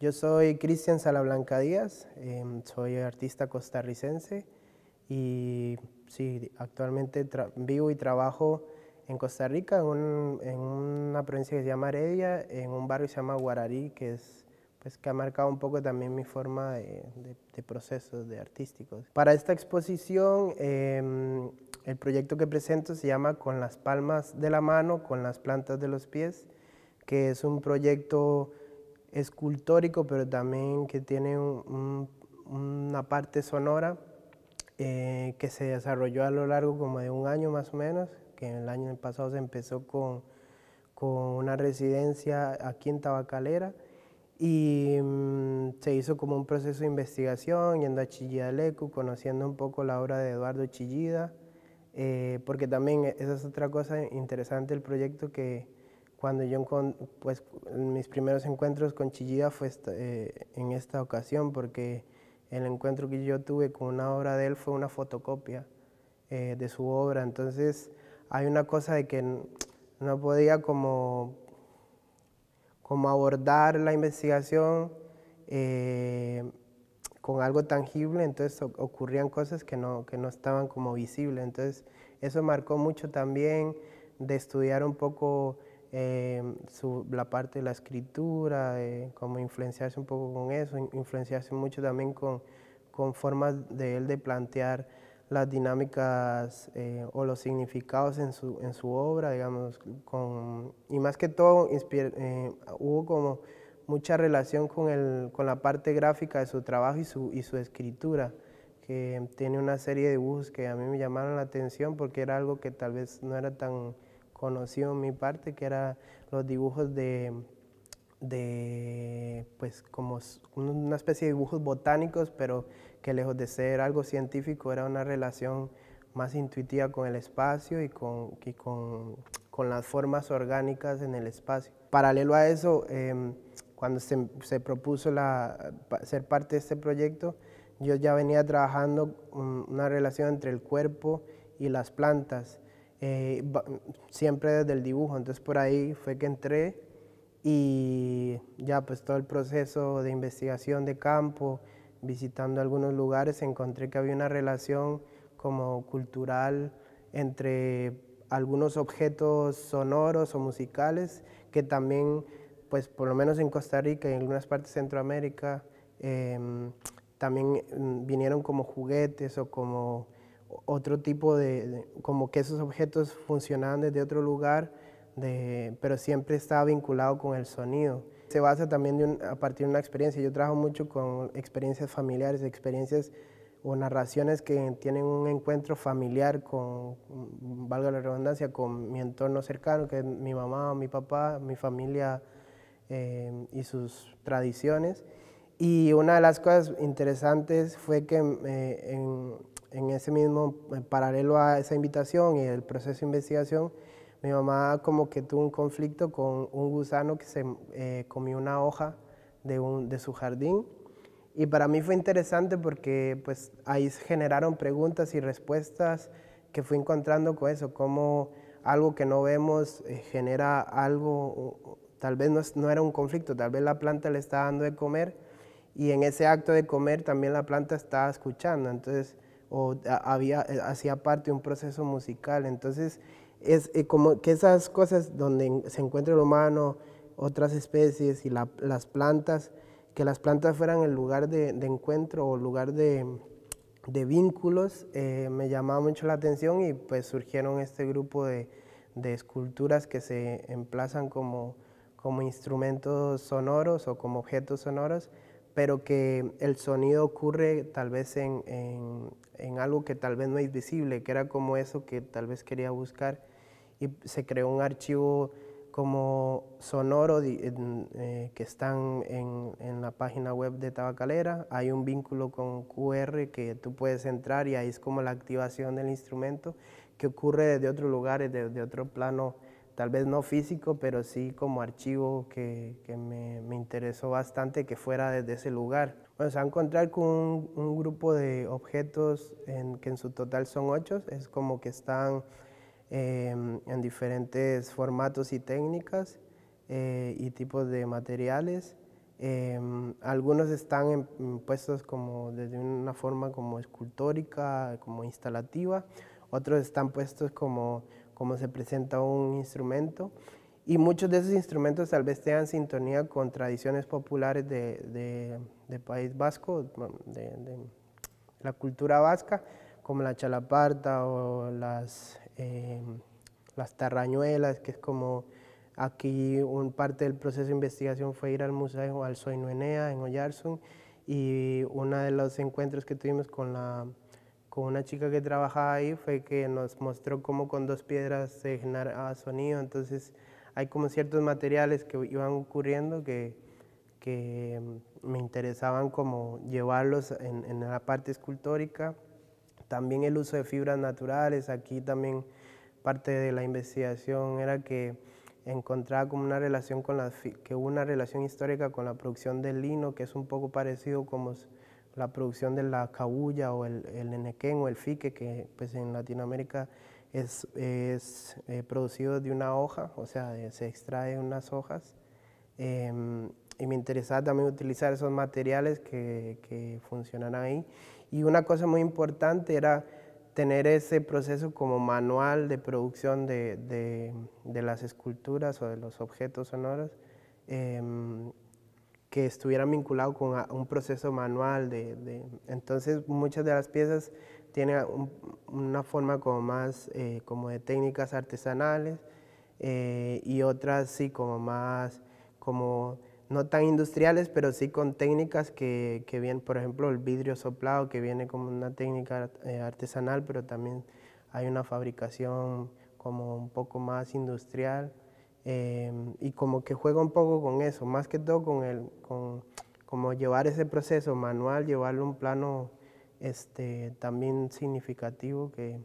Yo soy Cristian Salablanca Díaz, em, soy artista costarricense y sí, actualmente vivo y trabajo en Costa Rica, en, una provincia que se llama Heredia, en un barrio que se llama Guararí, que es pues que ha marcado un poco también mi forma de, procesos de artísticos. Para esta exposición, em, el proyecto que presento se llama Con las palmas de la mano, con las plantas de los pies, que es un proyecto escultórico, pero también que tiene una parte sonora eh, que se desarrolló a lo largo como de un año más o menos, que en el año pasado se empezó con, con una residencia aquí en Tabacalera y mm, se hizo como un proceso de investigación, yendo a Chillida Lecu, conociendo un poco la obra de Eduardo Chillida, eh, porque también e, esa es otra cosa interesante el proyecto que cuando yo, pues mis primeros encuentros con Chillida fue eh, en esta ocasión, porque el encuentro que yo tuve con una obra de él fue una fotocopia eh, de su obra, entonces hay una cosa de que no podía como, como abordar la investigación eh, con algo tangible, entonces ocurrían cosas que no, que no estaban como visibles, entonces eso marcó mucho también de estudiar un poco eh, la parte de la escritura, eh, como influenciarse un poco con eso, influenciarse mucho también con, con formas de él de plantear las dinámicas eh, o los significados en su, en su obra, digamos, con, y más que todo eh, hubo como mucha relación con, el, con la parte gráfica de su trabajo y su, y su escritura, que tiene una serie de dibujos que a mí me llamaron la atención porque era algo que tal vez no era tan conoció mi parte, que era los dibujos de, pues como una especie de dibujos botánicos, pero que lejos de ser algo científico era una relación más intuitiva con el espacio y con, con, las formas orgánicas en el espacio. Paralelo a eso, em, cuando se, propuso la, ser parte de este proyecto, yo ya venía trabajando una relación entre el cuerpo y las plantas eh, siempre desde el dibujo. Entonces por ahí fue que entré y ya pues todo el proceso de investigación de campo, visitando algunos lugares, encontré que había una relación como cultural entre algunos objetos sonoros o musicales que también, pues por lo menos en Costa Rica y en algunas partes de Centroamérica, em, también mm, vinieron como juguetes o como otro tipo de, como que esos objetos funcionaban desde otro lugar, de, pero siempre estaba vinculado con el sonido. Se basa también de a partir de una experiencia. Yo trabajo mucho con experiencias familiares, experiencias o narraciones que tienen un encuentro familiar con, valga la redundancia, con mi entorno cercano, que es mi mamá, mi papá, mi familia eh, y sus tradiciones. Y una de las cosas interesantes fue que eh, en, en ese mismo, en paralelo a esa invitación y el proceso de investigación, mi mamá como que tuvo un conflicto con un gusano que se eh, comió una hoja de, un, de su jardín. Y para mí fue interesante porque pues ahí se generaron preguntas y respuestas que fui encontrando con eso, cómo algo que no vemos eh, genera algo, tal vez no, era un conflicto, tal vez la planta le está dando de comer y en ese acto de comer también la planta está escuchando. Entonces o eh, hacía parte de un proceso musical. Entonces, es eh, como que esas cosas donde se encuentra el humano, otras especies y las plantas, que las plantas fueran el lugar de, encuentro o lugar de, vínculos, eh, me llamaba mucho la atención y pues surgieron este grupo de, esculturas que se emplazan como instrumentos sonoros o como objetos sonoros pero que el sonido ocurre tal vez en, en, algo que tal vez no es visible, que era como eso que tal vez quería buscar y se creó un archivo como sonoro eh, que están en, en, la página web de Tabacalera. Hay un vínculo con QR que tú puedes entrar y ahí es como la activación del instrumento que ocurre desde otros lugares, desde otro plano tal vez no físico, pero sí como archivo que, me, interesó bastante que fuera desde ese lugar. Bueno, se va a encontrar con un, grupo de objetos que en su total son ocho, es como que están eh, en diferentes formatos y técnicas eh, y tipos de materiales. Eh, algunos están mm, puestos como desde una forma como escultórica, como instalativa, otros están puestos como cómo se presenta un instrumento. Y muchos de esos instrumentos tal vez tengan sintonía con tradiciones populares de, de, País Vasco, de, la cultura vasca, como la chalaparta o las, eh, las tarrañuelas, que es como aquí un parte del proceso de investigación fue ir al museo al Soinuenea en Oyarzun y uno de los encuentros que tuvimos con la con una chica que trabajaba ahí fue que nos mostró cómo con dos piedras se generaba sonido. Entonces hay como ciertos materiales que iban ocurriendo que, que mm, me interesaban como llevarlos en, la parte escultórica. También el uso de fibras naturales, aquí también parte de la investigación era que encontraba como una relación con la, que una relación histórica con la producción del lino, que es un poco parecido como la producción de la cabulla o el, el o el fique, que pues en Latinoamérica es, es eh, producido de una hoja, o sea, se extrae unas hojas. Em, y me interesaba también utilizar esos materiales que, funcionan ahí. Y una cosa muy importante era tener ese proceso como manual de producción de, de las esculturas o de los objetos sonoros. Em, que estuvieran vinculados con un proceso manual. De, entonces muchas de las piezas tienen una forma como más eh, como de técnicas artesanales eh, y otras sí como más como no tan industriales, pero sí con técnicas que, vienen, por ejemplo, el vidrio soplado, que viene como una técnica eh, artesanal, pero también hay una fabricación como un poco más industrial. Em, y como que juega un poco con eso, más que todo con el, con, como llevar ese proceso manual, llevarlo a un plano este, también significativo, que,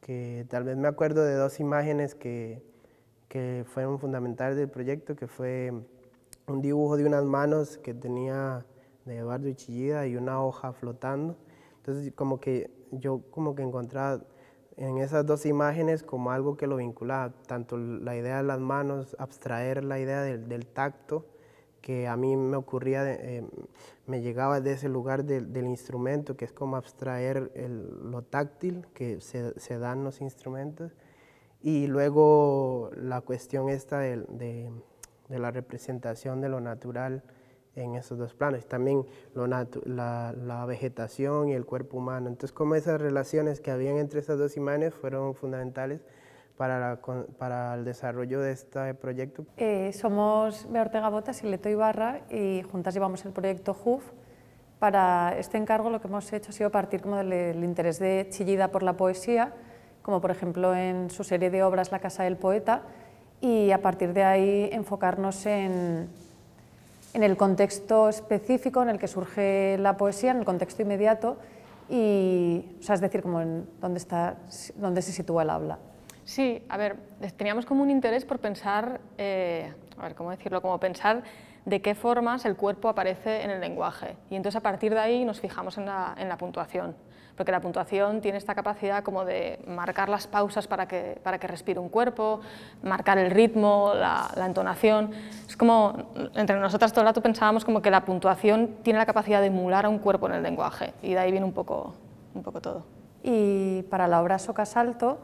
que tal vez me acuerdo de dos imágenes que, que fueron fundamentales del proyecto, que fue un dibujo de unas manos que tenía de Eduardo Chillida y una hoja flotando. Entonces como que yo como que encontraba en esas dos imágenes como algo que lo vinculaba, tanto la idea de las manos, abstraer la idea del, tacto, que a mí me ocurría, eh, me llegaba de ese lugar del instrumento, que es como abstraer lo táctil que se, dan los instrumentos, y luego la cuestión esta de la representación de lo natural, en esos dos planos, también lo la, vegetación y el cuerpo humano. Entonces, como esas relaciones que habían entre esas dos imanes fueron fundamentales para, para el desarrollo de este proyecto. Eh, somos Bea Ortega Botas y Leto Ibarra y juntas llevamos el proyecto HUF. Para este encargo lo que hemos hecho ha sido partir como del interés de Chillida por la poesía, como por ejemplo en su serie de obras La Casa del Poeta, y a partir de ahí enfocarnos en en el contexto específico en el que surge la poesía, en el contexto inmediato, y, o sea, es decir, como en dónde, está, dónde se sitúa el habla. Sí, a ver, teníamos como un interés por pensar, eh, a ver, ¿cómo decirlo? Como pensar de qué formas el cuerpo aparece en el lenguaje. Y entonces a partir de ahí nos fijamos en la, puntuación, porque la puntuación tiene esta capacidad como de marcar las pausas para que, para que respire un cuerpo, marcar el ritmo, la entonación como, entre nosotras todo el rato pensábamos que la puntuación tiene la capacidad de emular a un cuerpo en el lenguaje, y de ahí viene un poco, todo. Y para la obra Socasalto,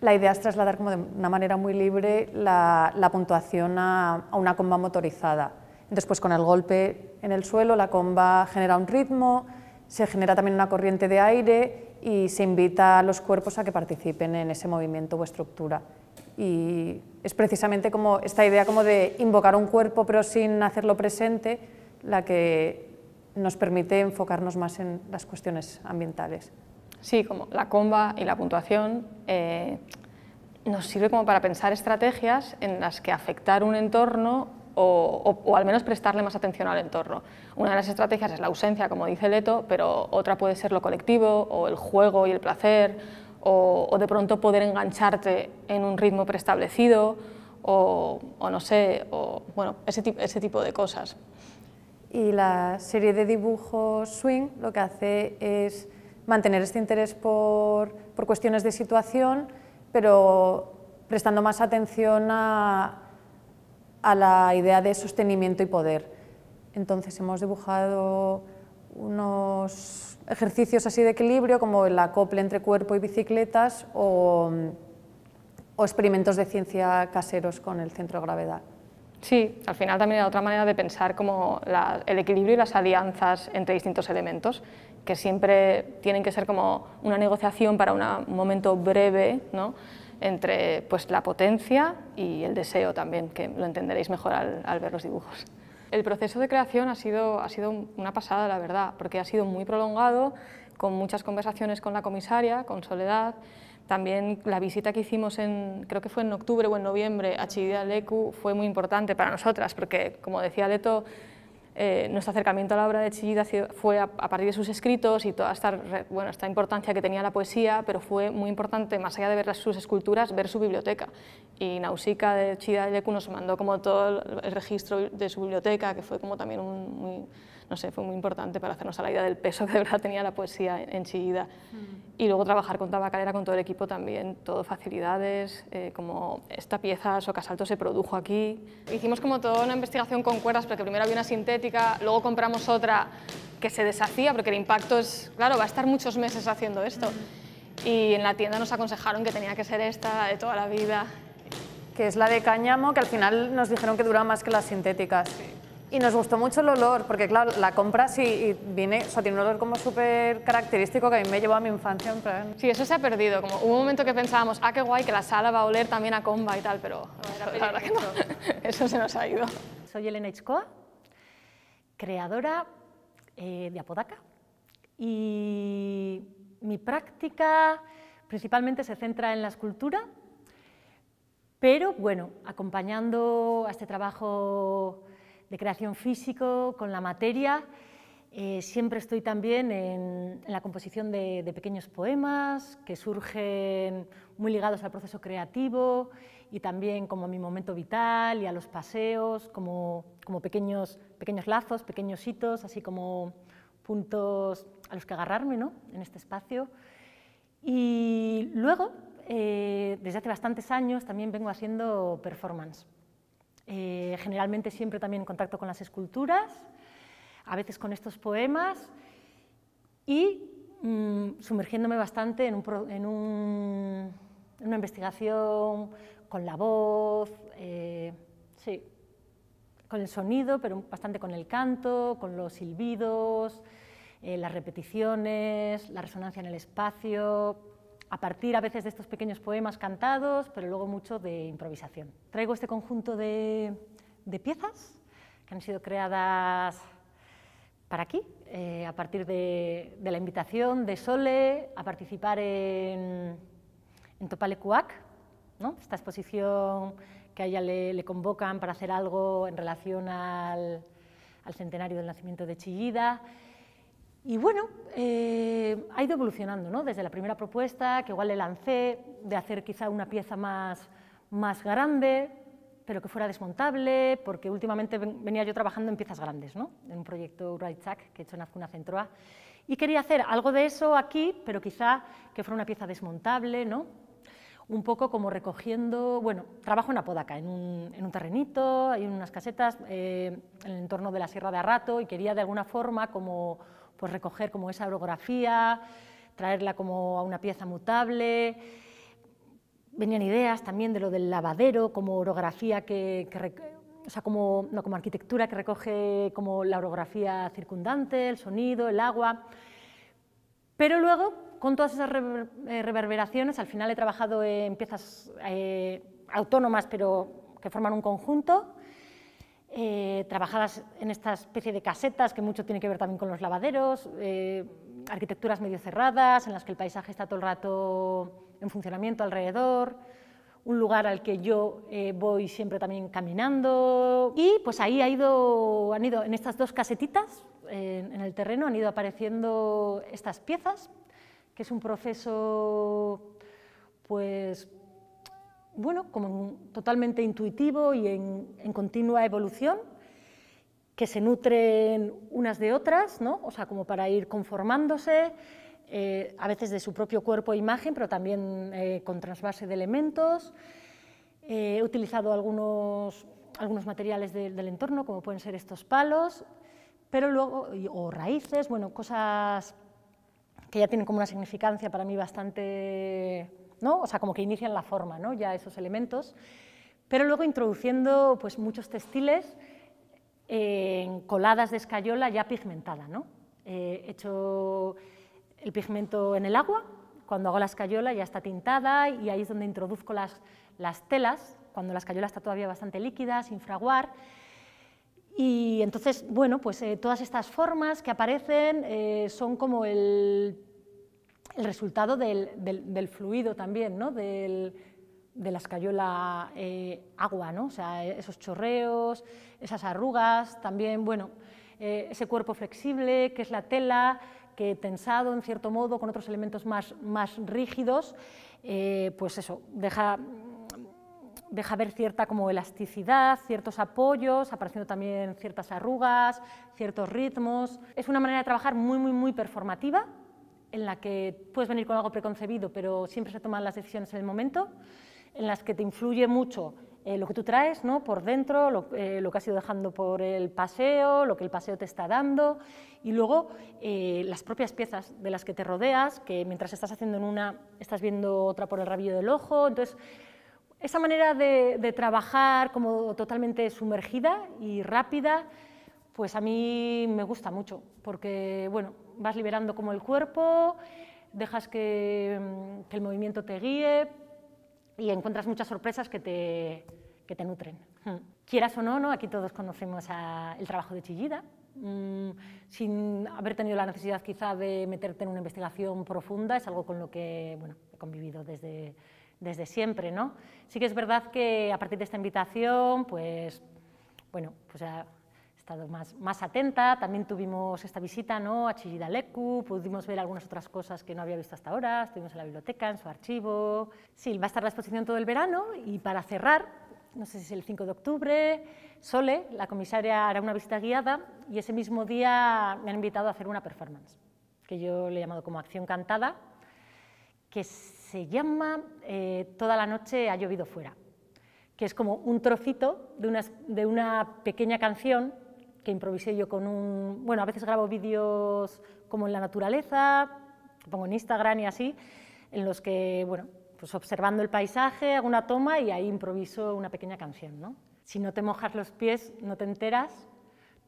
la idea es trasladar de una manera muy libre la, puntuación a, a, una comba motorizada. Entonces, pues con el golpe en el suelo, la comba genera un ritmo, se genera también una corriente de aire y se invita a los cuerpos a que participen en ese movimiento o estructura y es precisamente como esta idea como de invocar un cuerpo pero sin hacerlo presente la que nos permite enfocarnos más en las cuestiones ambientales. Sí, como la comba y la puntuación eh, nos sirve como para pensar estrategias en las que afectar un entorno o, al menos prestarle más atención al entorno. Una de las estrategias es la ausencia, como dice Leto, pero otra puede ser lo colectivo o el juego y el placer o, de pronto poder engancharte en un ritmo preestablecido o, no sé, o, bueno, ese, tipo de cosas. Y la serie de dibujos Swing lo que hace es mantener este interés por, cuestiones de situación, pero prestando más atención a la idea de sostenimiento y poder. Entonces hemos dibujado unos ejercicios así de equilibrio, como el acople entre cuerpo y bicicletas mm, o, experimentos de ciencia caseros con el centro de gravedad. Sí, al final también hay otra manera de pensar como el equilibrio y las alianzas entre distintos elementos, que siempre tienen que ser como una negociación para un momento breve, ¿no? entre pues, la potencia y el deseo también, que lo entenderéis mejor al ver los dibujos. El proceso de creación ha sido, ha sido una pasada, la verdad, porque ha sido muy prolongado, con muchas conversaciones con la comisaria, con Soledad, también la visita que hicimos en, creo que fue en octubre o en noviembre, a Chiridá-Leku fue muy importante para nosotras, porque como decía Leto, eh, nuestro acercamiento a la obra de Chillida fue a, partir de sus escritos y toda esta, bueno, esta importancia que tenía la poesía, pero fue muy importante, más allá de ver sus esculturas, ver su biblioteca. Y Nausica de Chillida de Lecu nos mandó como todo el registro de su biblioteca, que fue como también un, muy no sé, fue muy importante para hacernos a la idea del peso que de verdad tenía la poesía en, mm. Y luego trabajar con Tabacalera, con todo el equipo también, todo facilidades, eh, como esta pieza, Socasalto, se produjo aquí. Hicimos como toda una investigación con cuerdas, porque primero había una sintética, luego compramos otra que se deshacía, porque el impacto es, claro, va a estar muchos meses haciendo esto. Mm. Y en la tienda nos aconsejaron que tenía que ser esta de toda la vida. Que es la de cáñamo, que al final nos dijeron que dura más que las sintéticas. Y nos gustó mucho el olor, porque claro, la compra sí viene, o sea, tiene un olor como súper característico que a mí me llevó a mi infancia Sí, eso se ha perdido, como hubo un momento que pensábamos, ah, qué guay, que la sala va a oler también a comba y tal, pero la verdad que no, eso se nos ha ido. Soy Elena Ichkoa, creadora eh, de Apodaca, y mi práctica principalmente se centra en la escultura, pero bueno, acompañando a este trabajo de creación físico, con la materia. Eh, siempre estoy también en, la composición de, pequeños poemas que surgen muy ligados al proceso creativo y también como mi momento vital y a los paseos, como, como pequeños, pequeños lazos, pequeños hitos, así como puntos a los que agarrarme ¿no? en este espacio. Y luego, eh, desde hace bastantes años, también vengo haciendo performance. Eh, generalmente siempre también en contacto con las esculturas, a veces con estos poemas y mm, sumergiéndome bastante en, una investigación con la voz, eh, con el sonido, pero bastante con el canto, con los silbidos, eh, las repeticiones, la resonancia en el espacio, a partir a veces de estos pequeños poemas cantados, pero luego mucho de improvisación. Traigo este conjunto de, piezas que han sido creadas para aquí, eh, a partir de, la invitación de Sole a participar en, en Topale Cuac, esta exposición que a ella le, convocan para hacer algo en relación al, centenario del nacimiento de Chillida. Y bueno, eh, eh, ha ido evolucionando, ¿no? Desde la primera propuesta, que igual le lancé, de hacer quizá una pieza más, más grande, pero que fuera desmontable, porque últimamente venía yo trabajando en piezas grandes, ¿no? En un proyecto Uraitzak que he hecho en Azcuna Centroa. Y quería hacer algo de eso aquí, pero quizá que fuera una pieza desmontable, ¿no? Un poco como recogiendo, bueno, trabajo en Apodaca, en un, en un terrenito, hay unas casetas eh, en el entorno de la Sierra de Arrato y quería de alguna forma como pues recoger como esa orografía, traerla como a una pieza mutable. Venían ideas también de lo del lavadero como orografía que, o sea, como, como arquitectura que recoge como la orografía circundante, el sonido, el agua. Pero luego, con todas esas eh, reverberaciones, al final he trabajado en piezas eh, autónomas, pero que forman un conjunto, eh, trabajadas en esta especie de casetas, que mucho tiene que ver también con los lavaderos, eh, arquitecturas medio cerradas, en las que el paisaje está todo el rato en funcionamiento alrededor, un lugar al que yo eh, voy siempre también caminando. Y pues ahí ha ido, han ido, en estas dos casetitas, en el terreno, han ido apareciendo estas piezas, que es un proceso pues bueno, como totalmente intuitivo y en, en, continua evolución, que se nutren unas de otras, ¿no? o sea, como para ir conformándose, eh, a veces de su propio cuerpo e imagen, pero también eh, con trasvase de elementos. Eh, he utilizado algunos, algunos materiales del entorno, como pueden ser estos palos, pero luego, o raíces, bueno, cosas que ya tienen como una significancia para mí bastante o sea, como que inician la forma ¿no? ya esos elementos, pero luego introduciendo pues, muchos textiles en eh, coladas de escayola ya pigmentada. ¿no? Eh, hecho el pigmento en el agua, cuando hago la escayola ya está tintada y ahí es donde introduzco las, telas, cuando la escayola está todavía bastante líquida, sin fraguar. Y entonces, bueno, pues eh, todas estas formas que aparecen son como el el resultado del, fluido también, ¿no? del, de la escayola eh, agua, ¿no? o sea, esos chorreos, esas arrugas, también bueno, eh, ese cuerpo flexible que es la tela, que tensado en cierto modo con otros elementos más, rígidos, eh, pues eso, deja, deja ver cierta como elasticidad, ciertos apoyos, apareciendo también ciertas arrugas, ciertos ritmos. Es una manera de trabajar muy, muy, muy performativa, en la que puedes venir con algo preconcebido, pero siempre se toman las decisiones en el momento, en las que te influye mucho eh, lo que tú traes ¿no? por dentro, eh, lo, que has ido dejando por el paseo, lo que el paseo te está dando, y luego eh, las propias piezas de las que te rodeas, que mientras estás haciendo una, estás viendo otra por el rabillo del ojo. Entonces, esa manera de, de trabajar como totalmente sumergida y rápida, pues a mí me gusta mucho, porque bueno, vas liberando como el cuerpo, dejas mm, que, el movimiento te guíe y encuentras muchas sorpresas que te, que te nutren. Hmm. Quieras o no, ¿no? aquí todos conocemos el trabajo de Chillida, mm, sin haber tenido la necesidad quizá de meterte en una investigación profunda, es algo con lo que bueno, he convivido desde, desde siempre. ¿no? Sí que es verdad que a partir de esta invitación, pues, bueno, pues ya más, atenta. También tuvimos esta visita ¿no? a Chillidalecu, pudimos ver algunas otras cosas que no había visto hasta ahora, estuvimos en la biblioteca, en su archivo. Sí, va a estar la exposición todo el verano y para cerrar, no sé si es el 5 de octubre, Sole, la comisaria, hará una visita guiada y ese mismo día me han invitado a hacer una performance, que yo le he llamado como acción cantada, que se llama eh, Toda la noche ha llovido fuera que es como un trocito de de una, pequeña canción que improvisé yo con un... Bueno, a veces grabo vídeos como en la naturaleza, pongo en Instagram y así, en los que, bueno, pues observando el paisaje, hago una toma y ahí improviso una pequeña canción, ¿no? Si no te mojas los pies, no te enteras,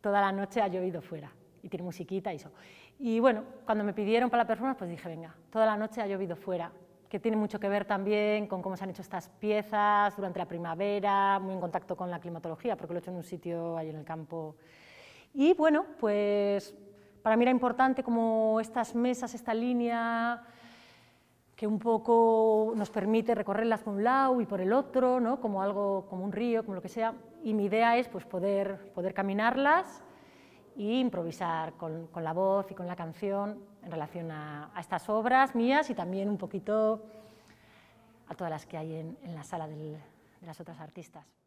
toda la noche ha llovido fuera. Y tiene musiquita y eso. Y bueno, cuando me pidieron para la performance, pues dije, venga, toda la noche ha llovido fuera que tiene mucho que ver también con cómo se han hecho estas piezas durante la primavera, muy en contacto con la climatología, porque lo he hecho en un sitio ahí en el campo. Y bueno, pues para mí era importante como estas mesas, esta línea que un poco nos permite recorrerlas por un lado y por el otro, ¿no? como algo, como un río, como lo que sea. Y mi idea es pues, poder, poder caminarlas e improvisar con, con la voz y con la canción en relación a, estas obras mías y también un poquito a todas las que hay en, la sala de las otras artistas.